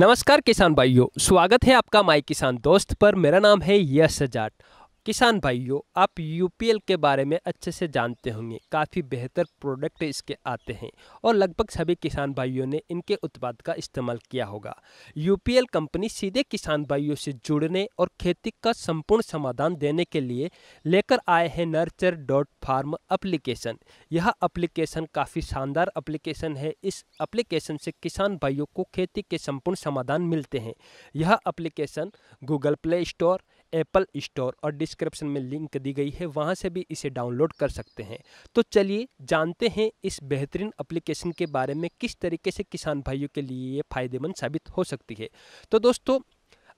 नमस्कार किसान भाइयों स्वागत है आपका माई किसान दोस्त पर मेरा नाम है यश जाट किसान भाइयों आप यूपीएल के बारे में अच्छे से जानते होंगे काफ़ी बेहतर प्रोडक्ट इसके आते हैं और लगभग सभी किसान भाइयों ने इनके उत्पाद का इस्तेमाल किया होगा यूपीएल कंपनी सीधे किसान भाइयों से जुड़ने और खेती का संपूर्ण समाधान देने के लिए लेकर आए हैं नर्चर डॉट फार्म अप्लीकेशन यह अप्लीकेशन काफ़ी शानदार अप्लीकेशन है इस अप्लीकेशन से किसान भाइयों को खेती के संपूर्ण समाधान मिलते हैं यह application Google play store Apple store और डिस्क्रिप्शन में लिंक दी गई है वहाँ से भी इसे डाउनलोड कर सकते हैं तो चलिए जानते हैं इस बेहतरीन एप्लीकेशन के बारे में किस तरीके से किसान भाइयों के लिए ये फ़ायदेमंद साबित हो सकती है तो दोस्तों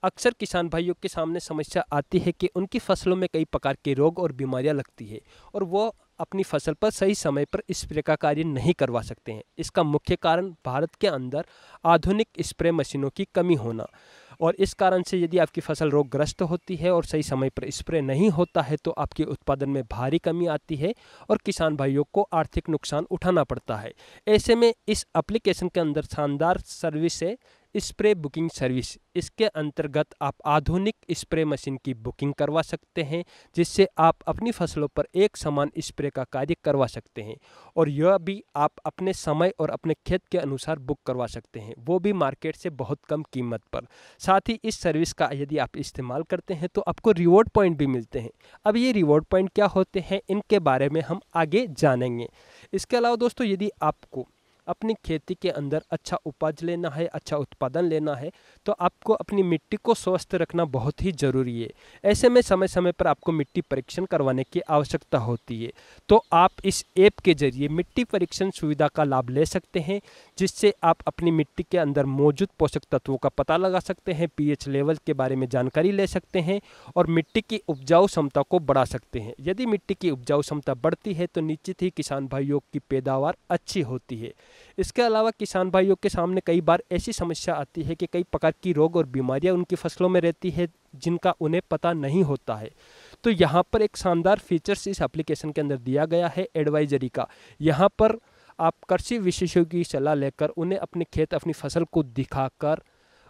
अक्सर किसान भाइयों के सामने समस्या आती है कि उनकी फसलों में कई प्रकार के रोग और बीमारियां लगती है और वो अपनी फसल पर सही समय पर स्प्रे का कार्य नहीं करवा सकते हैं इसका मुख्य कारण भारत के अंदर आधुनिक स्प्रे मशीनों की कमी होना और इस कारण से यदि आपकी फसल रोगग्रस्त होती है और सही समय पर स्प्रे नहीं होता है तो आपके उत्पादन में भारी कमी आती है और किसान भाइयों को आर्थिक नुकसान उठाना पड़ता है ऐसे में इस एप्लीकेशन के अंदर शानदार सर्विस है स्प्रे बुकिंग सर्विस इसके अंतर्गत आप आधुनिक स्प्रे मशीन की बुकिंग करवा सकते हैं जिससे आप अपनी फसलों पर एक समान स्प्रे का कार्य करवा सकते हैं और यह भी आप अपने समय और अपने खेत के अनुसार बुक करवा सकते हैं वो भी मार्केट से बहुत कम कीमत पर साथ ही इस सर्विस का यदि आप इस्तेमाल करते हैं तो आपको रिवॉर्ड पॉइंट भी मिलते हैं अब ये रिवॉर्ड पॉइंट क्या होते हैं इनके बारे में हम आगे जानेंगे इसके अलावा दोस्तों यदि आपको अपनी खेती के अंदर अच्छा उपज लेना है अच्छा उत्पादन लेना है तो आपको अपनी मिट्टी को स्वस्थ रखना बहुत ही ज़रूरी है ऐसे में समय समय पर आपको मिट्टी परीक्षण करवाने की आवश्यकता होती है तो आप इस ऐप के जरिए मिट्टी परीक्षण सुविधा का लाभ ले सकते हैं जिससे आप अपनी मिट्टी के अंदर मौजूद पोषक तत्वों का पता लगा सकते हैं पी लेवल के बारे में जानकारी ले सकते हैं और मिट्टी की उपजाऊ क्षमता को बढ़ा सकते हैं यदि मिट्टी की उपजाऊ क्षमता बढ़ती है तो निश्चित ही किसान भाइयों की पैदावार अच्छी होती है इसके अलावा किसान भाइयों के सामने कई बार ऐसी समस्या आती है कि कई प्रकार की रोग और बीमारियां उनकी फसलों में रहती है जिनका उन्हें पता नहीं होता है तो यहाँ पर एक शानदार फीचर्स इस एप्लीकेशन के अंदर दिया गया है एडवाइजरी का यहाँ पर आप कृषि विशेषज्ञ की सलाह लेकर उन्हें अपने खेत अपनी फसल को दिखाकर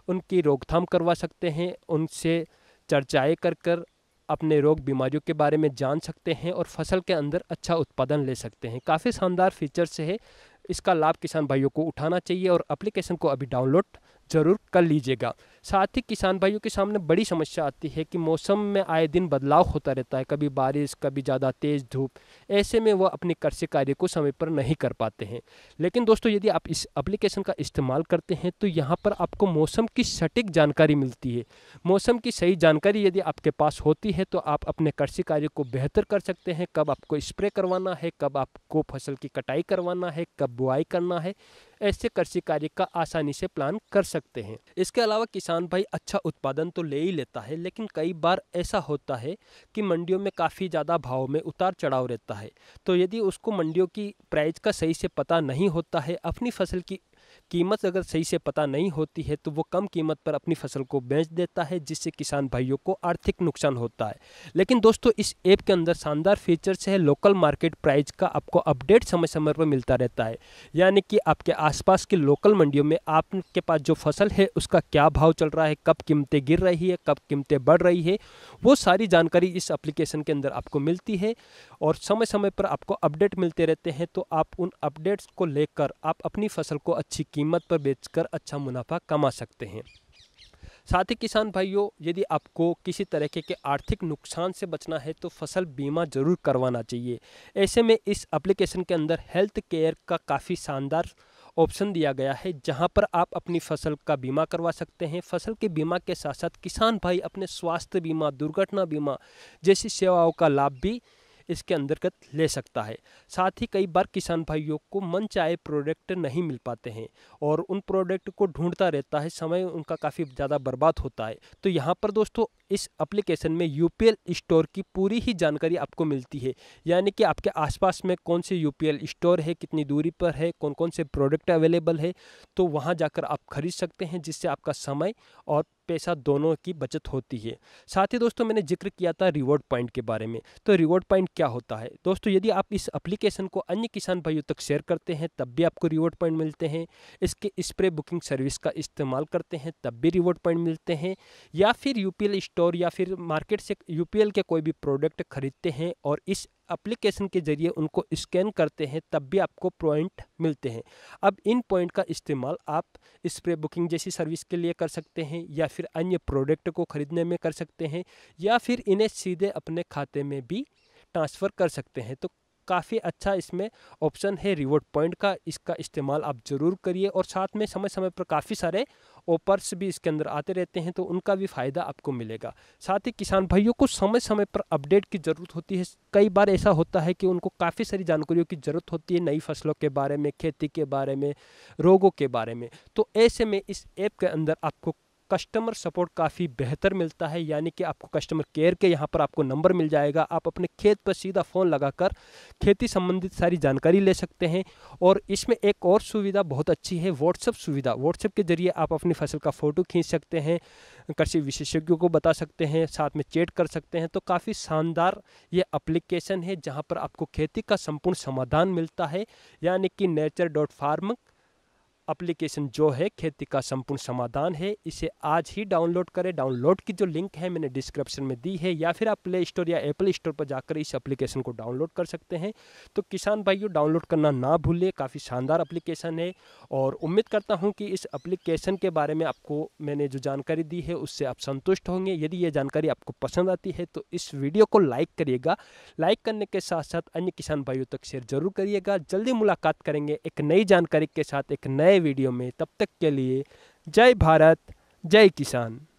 उनकी रोकथाम करवा सकते हैं उनसे चर्चाएँ कर कर अपने रोग बीमारियों के बारे में जान सकते हैं और फसल के अंदर अच्छा उत्पादन ले सकते हैं काफ़ी शानदार फीचर्स है इसका लाभ किसान भाइयों को उठाना चाहिए और एप्लीकेशन को अभी डाउनलोड ज़रूर कर लीजिएगा साथ ही किसान भाइयों के सामने बड़ी समस्या आती है कि मौसम में आए दिन बदलाव होता रहता है कभी बारिश कभी ज़्यादा तेज़ धूप ऐसे में वह अपने कृषि कार्य को समय पर नहीं कर पाते हैं लेकिन दोस्तों यदि आप इस एप्लीकेशन का इस्तेमाल करते हैं तो यहाँ पर आपको मौसम की सटीक जानकारी मिलती है मौसम की सही जानकारी यदि आपके पास होती है तो आप अपने कृषि कार्य को बेहतर कर सकते हैं कब आपको स्प्रे करवाना है कब आपको फसल की कटाई करवाना है कब बुआई करना है ऐसे कृषि कार्य का आसानी से प्लान कर सकते हैं इसके अलावा किसान भाई अच्छा उत्पादन तो ले ही लेता है लेकिन कई बार ऐसा होता है कि मंडियों में काफ़ी ज़्यादा भाव में उतार चढ़ाव रहता है तो यदि उसको मंडियों की प्राइस का सही से पता नहीं होता है अपनी फसल की कीमत अगर सही से पता नहीं होती है तो वो कम कीमत पर अपनी फसल को बेच देता है जिससे किसान भाइयों को आर्थिक नुकसान होता है लेकिन दोस्तों इस ऐप के अंदर शानदार फीचर्स है लोकल मार्केट प्राइस का आपको अपडेट समय समय पर मिलता रहता है यानी कि आपके आसपास की लोकल मंडियों में आपके पास जो फसल है उसका क्या भाव चल रहा है कब कीमतें गिर रही है कब कीमतें बढ़ रही है वो सारी जानकारी इस अप्लीकेशन के अंदर आपको मिलती है और समय समय पर आपको अपडेट मिलते रहते हैं तो आप उन अपडेट्स को लेकर आप अपनी फसल को अच्छी कीमत पर बेचकर अच्छा मुनाफा कमा सकते हैं साथ ही किसान भाइयों यदि आपको किसी तरीके के आर्थिक नुकसान से बचना है तो फसल बीमा जरूर करवाना चाहिए ऐसे में इस एप्लीकेशन के अंदर हेल्थ केयर का काफ़ी शानदार ऑप्शन दिया गया है जहां पर आप अपनी फसल का बीमा करवा सकते हैं फसल के बीमा के साथ साथ किसान भाई अपने स्वास्थ्य बीमा दुर्घटना बीमा जैसी सेवाओं का लाभ भी इसके अंतर्गत ले सकता है साथ ही कई बार किसान भाइयों को मन चाहे प्रोडक्ट नहीं मिल पाते हैं और उन प्रोडक्ट को ढूंढता रहता है समय उनका काफ़ी ज़्यादा बर्बाद होता है तो यहाँ पर दोस्तों इस एप्लीकेशन में यू स्टोर की पूरी ही जानकारी आपको मिलती है यानी कि आपके आसपास में कौन से यू स्टोर है कितनी दूरी पर है कौन कौन से प्रोडक्ट अवेलेबल है तो वहाँ जाकर आप खरीद सकते हैं जिससे आपका समय और पैसा दोनों की बचत होती है साथ ही दोस्तों मैंने जिक्र किया था रिवॉर्ड पॉइंट के बारे में तो रिवॉर्ड पॉइंट क्या होता है दोस्तों यदि आप इस एप्लीकेशन को अन्य किसान भाइयों तक शेयर करते हैं तब भी आपको रिवॉर्ड पॉइंट मिलते हैं इसके स्प्रे बुकिंग सर्विस का इस्तेमाल करते हैं तब भी रिवॉर्ड पॉइंट मिलते हैं या फिर यू स्टोर या फिर मार्केट से यूपीएल के कोई भी प्रोडक्ट खरीदते हैं और इस एप्लीकेशन के ज़रिए उनको स्कैन करते हैं तब भी आपको पॉइंट मिलते हैं अब इन पॉइंट का इस्तेमाल आप स्प्रे बुकिंग जैसी सर्विस के लिए कर सकते हैं या फिर अन्य प्रोडक्ट को ख़रीदने में कर सकते हैं या फिर इन्हें सीधे अपने खाते में भी ट्रांसफ़र कर सकते हैं तो काफ़ी अच्छा इसमें ऑप्शन है रिवॉर्ड पॉइंट का इसका इस्तेमाल आप ज़रूर करिए और साथ में समय समय पर काफ़ी सारे और पर्स भी इसके अंदर आते रहते हैं तो उनका भी फ़ायदा आपको मिलेगा साथ ही किसान भाइयों को समय समय पर अपडेट की ज़रूरत होती है कई बार ऐसा होता है कि उनको काफ़ी सारी जानकारियों की ज़रूरत होती है नई फसलों के बारे में खेती के बारे में रोगों के बारे में तो ऐसे में इस ऐप के अंदर आपको कस्टमर सपोर्ट काफ़ी बेहतर मिलता है यानी कि आपको कस्टमर केयर के यहाँ पर आपको नंबर मिल जाएगा आप अपने खेत पर सीधा फ़ोन लगाकर खेती संबंधित सारी जानकारी ले सकते हैं और इसमें एक और सुविधा बहुत अच्छी है व्हाट्सअप सुविधा व्हाट्सएप के जरिए आप अपनी फसल का फ़ोटो खींच सकते हैं कृषि विशेषज्ञों को बता सकते हैं साथ में चेट कर सकते हैं तो काफ़ी शानदार ये अप्लीकेशन है जहाँ पर आपको खेती का संपूर्ण समाधान मिलता है यानी कि नेचर डॉट फार्म एप्लीकेशन जो है खेती का संपूर्ण समाधान है इसे आज ही डाउनलोड करें डाउनलोड की जो लिंक है मैंने डिस्क्रिप्शन में दी है या फिर आप प्ले स्टोर या एप्पल स्टोर पर जाकर इस एप्लीकेशन को डाउनलोड कर सकते हैं तो किसान भाइयों डाउनलोड करना ना भूलें काफ़ी शानदार अप्लीकेशन है और उम्मीद करता हूँ कि इस अप्लीकेशन के बारे में आपको मैंने जो जानकारी दी है उससे आप संतुष्ट होंगे यदि ये जानकारी आपको पसंद आती है तो इस वीडियो को लाइक करिएगा लाइक करने के साथ साथ अन्य किसान भाइयों तक शेयर जरूर करिएगा जल्दी मुलाकात करेंगे एक नई जानकारी के साथ एक नए वीडियो में तब तक के लिए जय भारत जय किसान